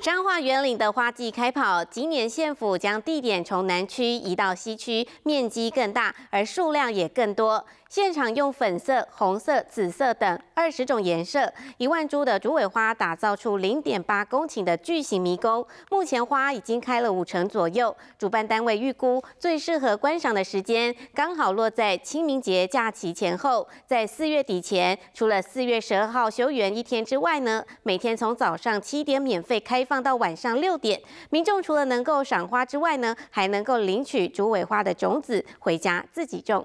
彰化园岭的花季开跑，今年县府将地点从南区移到西区，面积更大，而数量也更多。现场用粉色、红色、紫色等二十种颜色，一万株的竹尾花打造出零点八公顷的巨型迷宫。目前花已经开了五成左右，主办单位预估最适合观赏的时间刚好落在清明节假期前后，在四月底前，除了四月十二号休园一天之外呢，每天从早上七点免费开。放到晚上六点，民众除了能够赏花之外呢，还能够领取竹尾花的种子回家自己种。